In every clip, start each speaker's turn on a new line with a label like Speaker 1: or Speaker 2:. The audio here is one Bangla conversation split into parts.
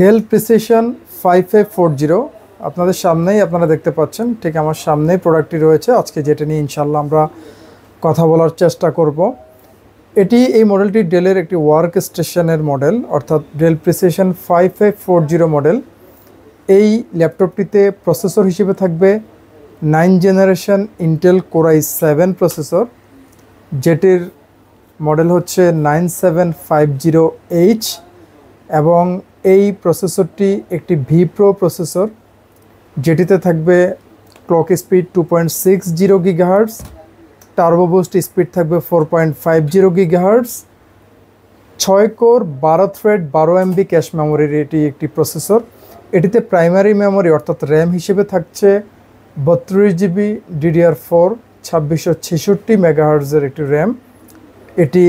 Speaker 1: del Precision five five four zero আপনাদের সামনেই আপনারা দেখতে পাচ্ছেন ঠিক আমার সামনেই প্রোডাক্টটি রয়েছে আজকে যেটা নিয়ে ইনশাল্লাহ আমরা কথা বলার চেষ্টা করব এটি এই মডেলটি ডেলের একটি ওয়ার্ক স্টেশনের মডেল অর্থাৎ Dell Precision five five four zero model এই ল্যাপটপটিতে প্রসেসর হিসেবে থাকবে nine generation Intel Core i seven processor যেটির মডেল হচ্ছে nine seven five zero H এবং এই প্রসেসরটি একটি ভি প্রো প্রসেসর যেটিতে থাকবে clock speed two point six zero gigahertz turbo boost speed থাকবে four point five zero gigahertz ছয় কোর বারো থ্রেড বারো এমবি ক্যাশ মেমোরির এটি একটি প্রসেসর এটিতে প্রাইমারি মেমোরি অর্থাৎ র্যাম হিসেবে থাকছে বত্রিশ জিবি ডিডিআর ফোর ছাব্বিশশো ছেষট্টি মেগাহার্জের একটি র্যাম এটি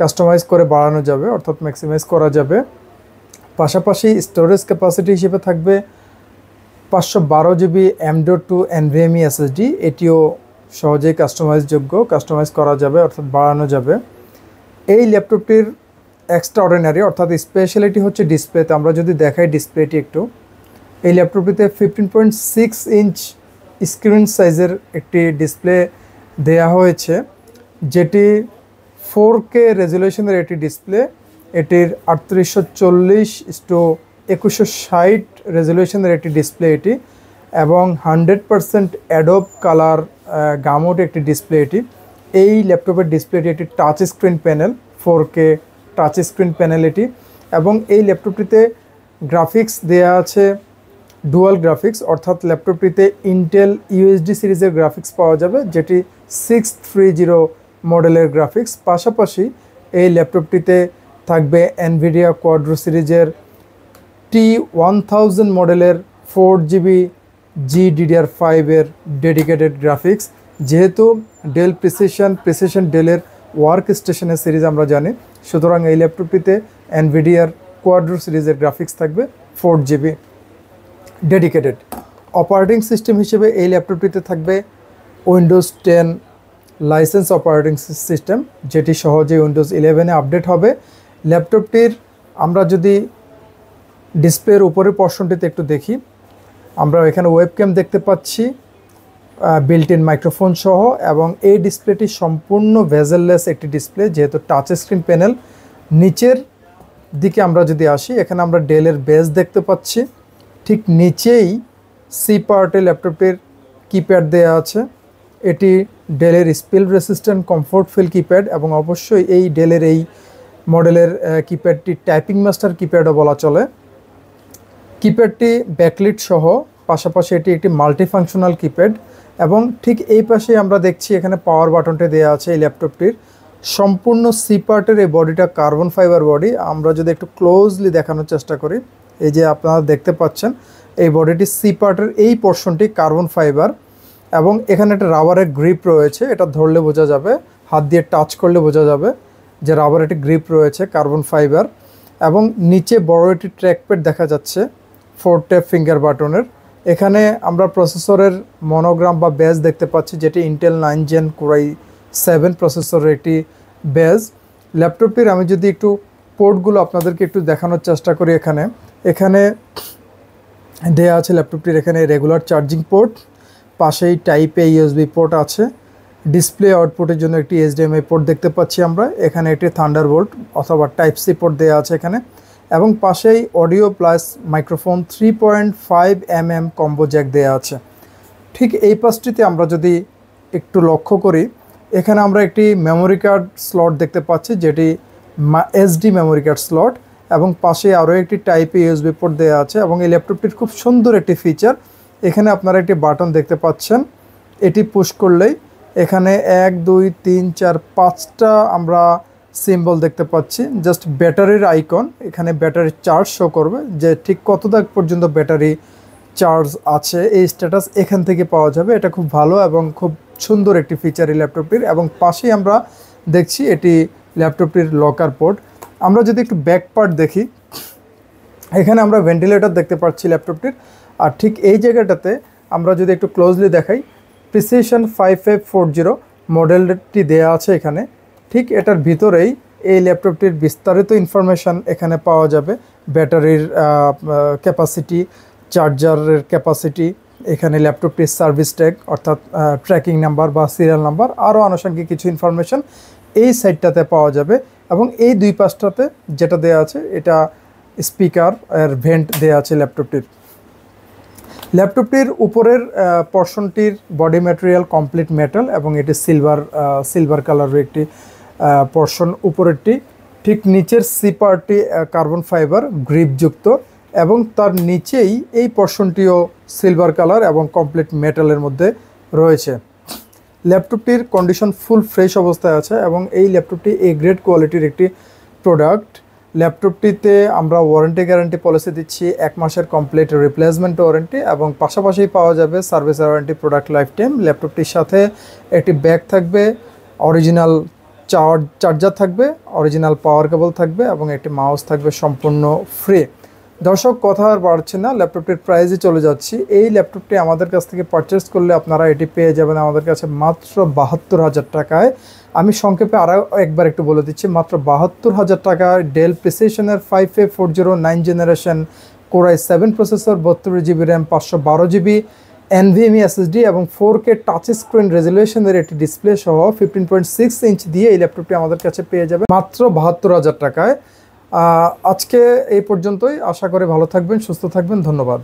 Speaker 1: কাস্টমাইজ করে বাড়ানো যাবে অর্থাৎ ম্যাক্সিমাইজ করা যাবে পাশাপাশি স্টোরেজ ক্যাপাসিটি হিসেবে থাকবে পাঁচশো বারো GB M dot two NVMe SSD এটিও সহজেই কাস্টমাইজযোগ্য কাস্টমাইজ করা যাবে অর্থাৎ বাড়ানো যাবে এই ল্যাপটপটির এক্সট্রা অর্ডিনারি অর্থাৎ স্পেশালিটি হচ্ছে ডিসপ্লেতে আমরা যদি দেখাই ডিসপ্লেটি একটু এই ল্যাপটপটিতে fifteen point six inch screen সাইজের একটি ডিসপ্লে দেয়া হয়েছে যেটি ফোর কে রেজুলেশনের একটি ডিসপ্লে এটির আটত্রিশশো চল্লিশ স্টো একুশশো ষাট রেজলিউশনের একটি ডিসপ্লে এটি এবং hundred percent Adobe colour gamut একটি ডিসপ্লে এটি এই ল্যাপটপের ডিসপ্লেটি একটি touch screen panel four K touch screen panel এটি এবং এই ল্যাপটপটিতে গ্রাফিক্স দেয়া আছে ডুয়াল গ্রাফিক্স অর্থাৎ ল্যাপটপটিতে ইন্টেল ইউএসডি সিরিজের গ্রাফিক্স পাওয়া যাবে যেটি সিক্স থ্রি জিরো মডেলের গ্রাফিক্স পাশাপাশি এই ল্যাপটপটিতে থাকবে এনভিডিয়া কোয়াড্রো সিরিজের টি ওয়ান থাউজেন্ড মডেলের ফোর জিবি জি ডিডিআর ফাইভের ডেডিকেটেড গ্রাফিক্স যেহেতু ডেল প্রিসেশন প্রিসেশন ডেলের ওয়ার্ক স্টেশনের সিরিজ আমরা জানি সুতরাং এই ল্যাপটপটিতে এনভিডিয়ার কোয়াড্রো সিরিজের গ্রাফিক্স থাকবে four GB dedicated operating system হিসেবে এই ল্যাপটপটিতে থাকবে Windows ten license operating system যেটি সহজে উইন্ডোজ ইলেভেনে আপডেট হবে ল্যাপটপটির আমরা যদি ডিসপ্লের উপরের পর্শনটিতে একটু দেখি আমরা এখানে ওয়েবক্যাম দেখতে পাচ্ছি বিল্ট ইন মাইক্রোফোন সহ এবং এই ডিসপ্লেটি সম্পূর্ণ ভেজেললেস একটি ডিসপ্লে যেহেতু টাচ স্ক্রিন প্যানেল নিচের দিকে আমরা যদি আসি এখানে আমরা ডেলের বেস দেখতে পাচ্ছি ঠিক নিচেই সি পার্টে ল্যাপটপটির কিপ্যাড দেয়া আছে এটি ডেলের spill resistant comfort feel keypad এবং অবশ্যই এই ডেলের এই মডেলের কিপ্যাডটি টাইপিং মাস্টার কিপ্যাডও বলা চলে কিপ্যাডটি ব্যাকলিট সহ পাশাপাশি এটি একটি মাল্টিফাংশনাল কিপ্যাড এবং ঠিক এই পাশে আমরা দেখছি এখানে পাওয়ার বাটনটি দেওয়া আছে এই ল্যাপটপটির সম্পূর্ণ সি পার্টের এই বডিটা কার্বন ফাইবার বডি আমরা যদি একটু ক্লোজলি দেখানোর চেষ্টা করি এই যে আপনারা দেখতে পাচ্ছেন এই বডিটি সি পার্টের এই পোর্শনটি কার্বন ফাইবার এবং এখানে একটা রাবারের গ্রিপ রয়েছে এটা ধরলে বোঝা যাবে হাত দিয়ে টাচ করলে বোঝা যাবে যে রাবার একটি গ্রিপ রয়েছে কার্বন ফাইবার এবং নিচে বড় একটি ট্র্যাকপ্যাড দেখা যাচ্ছে ফোর টেপ ফিঙ্গার বাটনের এখানে আমরা প্রসেসরের মনোগ্রাম বা ব্যাজ দেখতে পাচ্ছি যেটি Intel nine gen Core i seven প্রসেসরের একটি ব্যাজ ল্যাপটপটির আমি যদি একটু পোর্টগুলো আপনাদেরকে একটু দেখানোর চেষ্টা করি এখানে এখানে দেয়া আছে ল্যাপটপটির এখানে রেগুলার চার্জিং পোর্ট পাশেই টাইপ এ ইউএসবি পোর্ট আছে ডিসপ্লে আউটপুটের জন্য একটি এইচডিএমআই পোর্ট দেখতে পাচ্ছি আমরা এখানে একটি থান্ডার বোল্ট অথবা টাইপ সি পোর্ট দেওয়া আছে এখানে এবং পাশেই audio plus microphone three point five M M combo jack দেওয়া আছে ঠিক এই পাশটিতে আমরা যদি একটু লক্ষ্য করি এখানে আমরা একটি মেমোরি কার্ড স্লট দেখতে পাচ্ছি যেটি এসডি মেমোরি কার্ড স্লট এবং পাশে আরও একটি টাইপ ইউএসবি পোর্ট দেওয়া আছে এবং এই ল্যাপটপটির খুব সুন্দর একটি ফিচার এখানে আপনারা একটি বাটন দেখতে পাচ্ছেন এটি পুশ করলেই এখানে এক দুই তিন চার পাঁচটা আমরা সিম্বল দেখতে পাচ্ছি জাস্ট ব্যাটারির আইকন এখানে ব্যাটারি চার্জ শো করবে যে ঠিক কত দাগ পর্যন্ত ব্যাটারি চার্জ আছে এই স্ট্যাটাস এখান থেকে পাওয়া যাবে এটা খুব ভালো এবং খুব সুন্দর একটি ফিচার এই ল্যাপটপটির এবং পাশেই আমরা দেখছি এটি ল্যাপটপটির লকার পোর্ট আমরা যদি একটু ব্যাক পার্ট দেখি এখানে আমরা ভেন্টিলেটর দেখতে পাচ্ছি ল্যাপটপটির আর ঠিক এই জায়গাটাতে আমরা যদি একটু ক্লোজলি দেখাই Precision five five four zero মডেলটি দেয়া আছে এখানে ঠিক এটার ভিতরেই এই ল্যাপটপটির বিস্তারিত ইনফরমেশান এখানে পাওয়া যাবে ব্যাটারির ক্যাপাসিটি চার্জারের ক্যাপাসিটি এখানে ল্যাপটপটির সার্ভিস ট্যাগ অর্থাৎ ট্র্যাকিং নাম্বার বা সিরিয়াল নাম্বার আরও আনুষঙ্গিক কিছু ইনফরমেশান এই সাইটটাতে পাওয়া যাবে এবং এই দুই পাশটাতে যেটা দেয়া আছে এটা স্পিকার এর ভেন্ট দেয়া আছে ল্যাপটপটির ল্যাপটপটির উপরের পর্শনটির বডি ম্যাটেরিয়াল কমপ্লিট মেটাল এবং এটি সিলভার সিলভার কালারের একটি পর্শন উপরেরটি ঠিক নিচের সিপারটি কার্বন ফাইবার গ্রিপযুক্ত এবং তার নিচেই এই পর্শনটিও সিলভার কালার এবং কমপ্লিট মেটালের মধ্যে রয়েছে ল্যাপটপটির কন্ডিশন ফুল ফ্রেশ অবস্থায় আছে এবং এই ল্যাপটপটি এ গ্রেড কোয়ালিটির একটি প্রোডাক্ট ল্যাপটপটিতে আমরা ওয়ারেন্টি গ্যারান্টি পলিসি দিচ্ছি এক মাসের কমপ্লিট রিপ্লেসমেন্ট ওয়ারেন্টি এবং পাশাপাশি পাওয়া যাবে service warranty product life time ল্যাপটপটির সাথে একটি ব্যাগ থাকবে অরিজিনাল চার্জার থাকবে অরিজিনাল পাওয়ার কেবল থাকবে এবং একটি মাউস থাকবে সম্পূর্ণ ফ্রি দর্শক কথা আর বাড়ছে না ল্যাপটপটির প্রাইজে চলে যাচ্ছি এই ল্যাপটপটি আমাদের কাছ থেকে পারচেস করলে আপনারা এটি পেয়ে যাবেন আমাদের কাছে মাত্র বাহাত্তর হাজার টাকায় আমি সংক্ষেপে আরও একবার একটু বলে দিচ্ছি মাত্র বাহাত্তর হাজার টাকায় ডেল প্রিসেশনের five A four zero nine generation Core i seven processor বত্রিশ জিবি র্যাম পাঁচশো বারো জিবি এনভিএমই এসএসডি এবং ফোর কে টাচ স্ক্রিন রেজলিউশনের একটি ডিসপ্লে সহ ফিফটিন পয়েন্ট সিক্স ইঞ্চ দিয়ে এই ল্যাপটপটি আমাদের কাছে পেয়ে যাবে মাত্র বাহাত্তর হাজার টাকায় আজকে এই পর্যন্তই আশা করে ভালো থাকবেন সুস্থ থাকবেন ধন্যবাদ